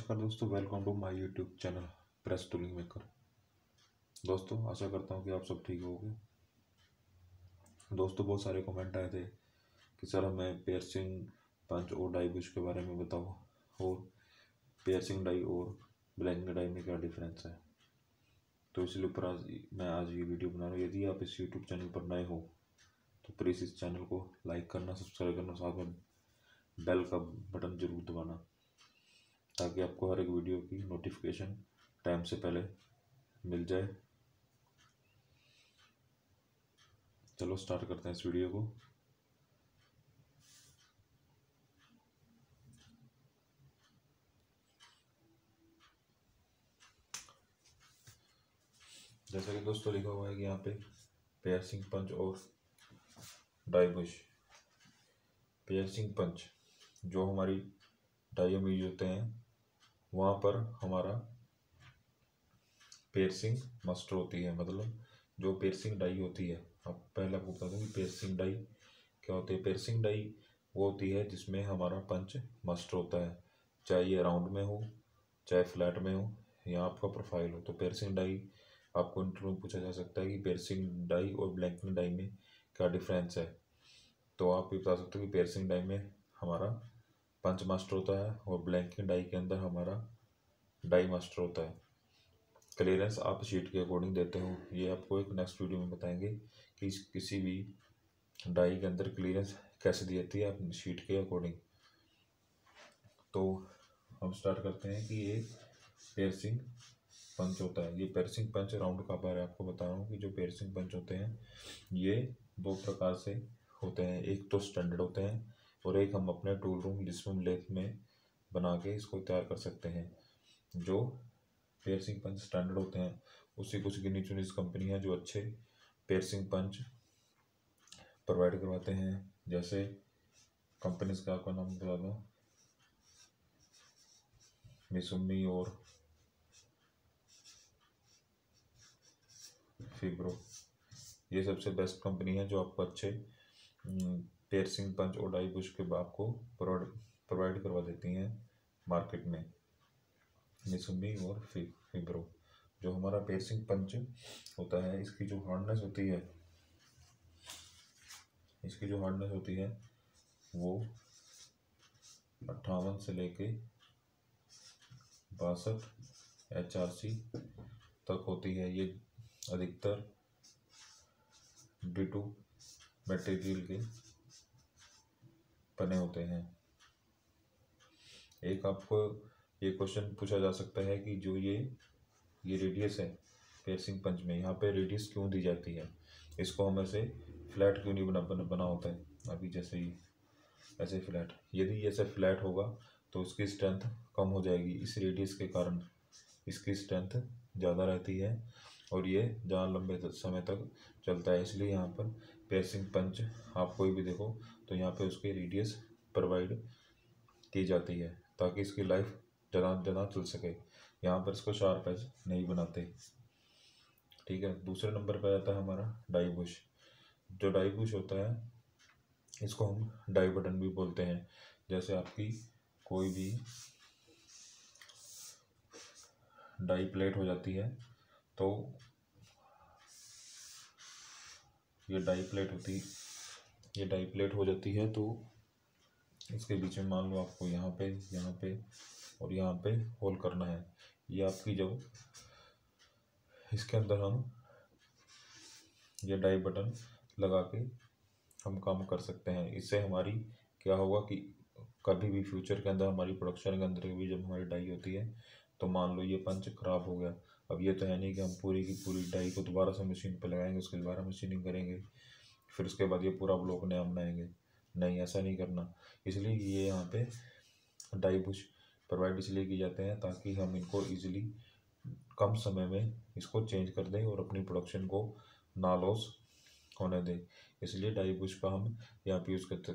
नमस्कार दोस्तों welcome to my YouTube channel press tooling maker दोस्तों आशा करता हूँ कि आप सब ठीक होंगे दोस्तों बहुत सारे कमेंट आए थे कि सर हमें पेयरसिंग पंच और डाई बुश के बारे में बताओ और पेयरसिंग डाई और ब्लैंक डाई में क्या डिफरेंस है तो इसलिए ऊपर आज मैं आज ये वीडियो बना रहा हूँ यदि आप इस यूट्यूब चैनल पर नए हो तो प्लीज़ इस चैनल को लाइक करना सब्सक्राइब करना साथ में बेल का बटन जरूर दबाना ताकि आपको हर एक वीडियो की नोटिफिकेशन टाइम से पहले मिल जाए चलो स्टार्ट करते हैं इस वीडियो को जैसा कि दोस्तों लिखा हुआ है कि यहाँ पे पेयरसिंग पंच और पेयर पेयरसिंग पंच जो हमारी डाइम यूज होते हैं वहाँ पर हमारा पेरसिंग मस्ट होती है मतलब जो पेरसिंग डाई होती है अब पहले आपको बता दूँ कि पेरसिंग डाई क्या होती है पेरसिंग डाई वो होती है जिसमें हमारा पंच मस्ट होता है चाहे ये राउंड में हो चाहे फ्लैट में हो या आपका प्रोफाइल हो तो पेरसिंग डाई आपको इंटरव्यू में पूछा जा सकता है कि पेरसिंग डाई और ब्लैंकिंग डाई में क्या डिफरेंस है तो आप ये बता सकते हो कि पेरसिंग डाई में हमारा पंच मास्टर होता है और ब्लैंकिंग डाई के अंदर हमारा डाई मास्टर होता है क्लियरेंस आप शीट के अकॉर्डिंग देते हो ये आपको एक नेक्स्ट वीडियो में बताएंगे कि किसी भी डाई के अंदर क्लियरेंस कैसे दी जाती है अपनी शीट के अकॉर्डिंग तो हम स्टार्ट करते हैं कि ये पेरसिंग पंच होता है ये पेरसिंग पंच राउंड का बारे आपको बता रहा हूँ कि जो पेरसिंग पंच होते हैं ये दो प्रकार से होते हैं एक तो स्टैंडर्ड होते हैं और एक हम अपने टूल रूम जिसमें लेथ में बना के इसको तैयार कर सकते हैं जो पेयरसिंग पंच स्टैंडर्ड होते हैं उसी कुछ गिनी चुनी कंपनी हैं जो अच्छे पेयरसिंग पंच प्रोवाइड करवाते हैं जैसे कंपनीज का आपका नाम बता दो मिसुमी और फिब्रो ये सबसे बेस्ट कंपनी है जो आपको अच्छे हम्म, टेर सिंह पंच और डाई बुश के बाप को प्रोवाइड करवा देती हैं मार्केट में मिसुमी और फिब्रो जो हमारा सिंह पंच होता है इसकी जो हार्डनेस होती है इसकी जो हार्डनेस होती है वो अट्ठावन से लेके बासठ एच आर सी तक होती है ये अधिकतर टू मटेरियल के बने होते हैं एक आपको ये क्वेश्चन पूछा जा सकता है कि जो ये ये रेडियस है पेरसिंग पंच में यहाँ पे रेडियस क्यों दी जाती है इसको हम ऐसे फ्लैट क्यों नहीं बना बना, बना होता है अभी जैसे ही ऐसे फ्लैट यदि ऐसे फ्लैट होगा तो उसकी स्ट्रेंथ कम हो जाएगी इस रेडियस के कारण इसकी स्ट्रेंथ ज़्यादा रहती है और ये जहाँ लंबे समय तक चलता है इसलिए यहाँ पर पेयरसिंग पंच आप कोई भी देखो तो यहाँ पे उसकी रेडियस प्रोवाइड की जाती है ताकि इसकी लाइफ जना जना चल सके यहाँ पर इसको शार्प एज नहीं बनाते ठीक है दूसरे नंबर पर आता है हमारा डाई बुश जो डाई बुश होता है इसको हम डाई बटन भी बोलते हैं जैसे आपकी कोई भी डाई प्लेट हो जाती है तो ये डाई प्लेट होती ये डाई प्लेट हो जाती है तो इसके बीच में मान लो आपको यहाँ पे यहाँ पे और यहाँ पे होल करना है ये आपकी जब इसके अंदर हम ये डाई बटन लगा के हम काम कर सकते हैं इससे हमारी क्या होगा कि कभी भी फ्यूचर के अंदर हमारी प्रोडक्शन के अंदर भी जब हमारी डाई होती है तो मान लो ये पंच खराब हो गया अब ये तो है नहीं कि हम पूरी की पूरी डाई को दोबारा से मशीन पर लगाएंगे उसके दोबारा मशीनिंग करेंगे फिर उसके बाद ये पूरा ब्लॉक नया बनाएंगे नहीं ऐसा नहीं करना इसलिए ये यहाँ पे बुश प्रोवाइड इसलिए किए जाते हैं ताकि हम इनको ईजिली कम समय में इसको चेंज कर दें और अपनी प्रोडक्शन को ना लॉस होने दें इसलिए डाई बुश का हम यहाँ पे यूज़ करते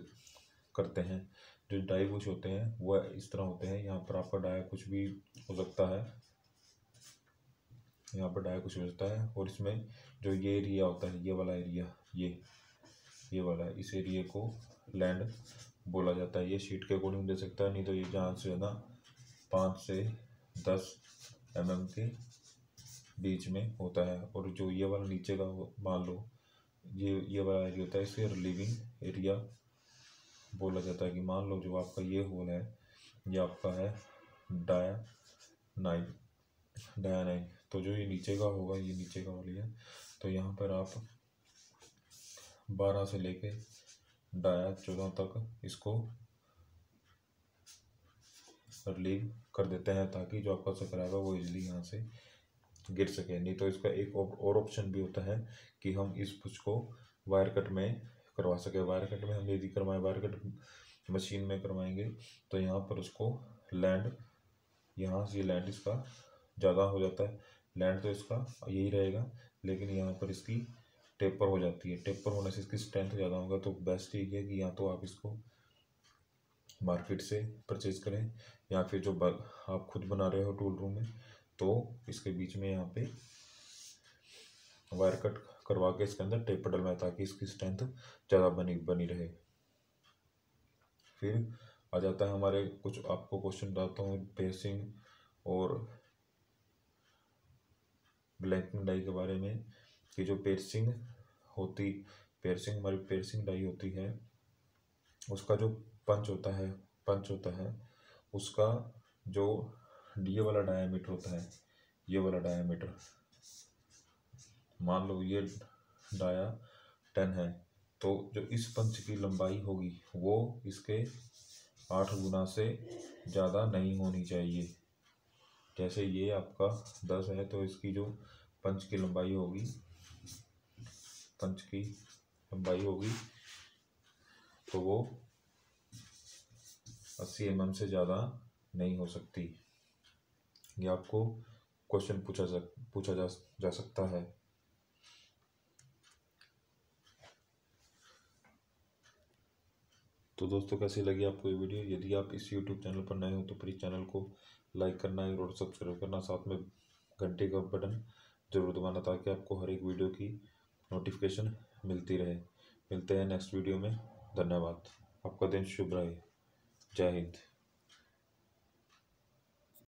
करते हैं जो डाई बुश होते हैं वह इस तरह होते हैं यहाँ पर आपका डाया कुछ भी हो सकता है यहाँ पर डाया कुछ हो सकता है और इसमें जो ये एरिया होता है ये वाला एरिया ये इस एरिया को लैंड बोला जाता है ये शीट के अकॉर्डिंग दे सकता है नहीं तो ये जहाँ से है ना पाँच से दस एम mm के बीच में होता है और जो ये वाला नीचे का मान लो ये ये वाला एरिया होता है इसे लिविंग एरिया बोला जाता है कि मान लो जो आपका ये होल है ये आपका है डाया नाइन डाया नाइन तो जो ये नीचे का होगा ये नीचे का वाली है तो यहाँ पर आप बारह से लेके डाया चौदह तक इसको रिलीव कर देते हैं ताकि जो आपका सकराब है वो इजली यहाँ से गिर सके नहीं तो इसका एक और ऑप्शन भी होता है कि हम इस पुच को वायर कट में करवा सके वायर कट में हम यदि करवाएं वायर कट मशीन में करवाएंगे तो यहाँ पर उसको लैंड यहाँ से लैंड इसका ज़्यादा हो जाता है लैंड तो इसका यही रहेगा लेकिन यहाँ पर इसकी टेपर हो जाती है टेपर होने से इसकी स्ट्रेंथ ज़्यादा होगा तो बेस्ट यही है कि या तो आप इसको मार्केट से परचेज करें या फिर जो आप खुद बना रहे हो टूल रूम में तो इसके बीच में यहाँ पे वायर कट करवा के इसके अंदर टेपर डलवाएं ताकि इसकी स्ट्रेंथ ज़्यादा बनी बनी रहे फिर आ जाता है हमारे कुछ आपको क्वेश्चन बताता हूँ बेसिंग और ब्लैंकिंग डाई के बारे में कि जो पेरसिंग होती पेरसिंग हमारी पेरसिंग डाई होती है उसका जो पंच होता है पंच होता है उसका जो ये वाला डायामीटर होता है ये वाला डायमीटर मान लो ये डाया टेन है तो जो इस पंच की लंबाई होगी वो इसके आठ गुना से ज़्यादा नहीं होनी चाहिए जैसे ये आपका दस है तो इसकी जो पंच की लंबाई होगी पंच की लंबाई होगी तो वो 80 एम mm से ज़्यादा नहीं हो सकती ये आपको क्वेश्चन पूछा जा पूछा जा, जा सकता है तो दोस्तों कैसी लगी आपको ये वीडियो यदि आप इस यूट्यूब चैनल पर नए हो तो प्लीज़ चैनल को लाइक करना और सब्सक्राइब करना साथ में घंटे का बटन जरूर दबाना ताकि आपको हर एक वीडियो की नोटिफिकेशन मिलती रहे मिलते हैं नेक्स्ट वीडियो में धन्यवाद आपका दिन शुभ रहे जय हिंद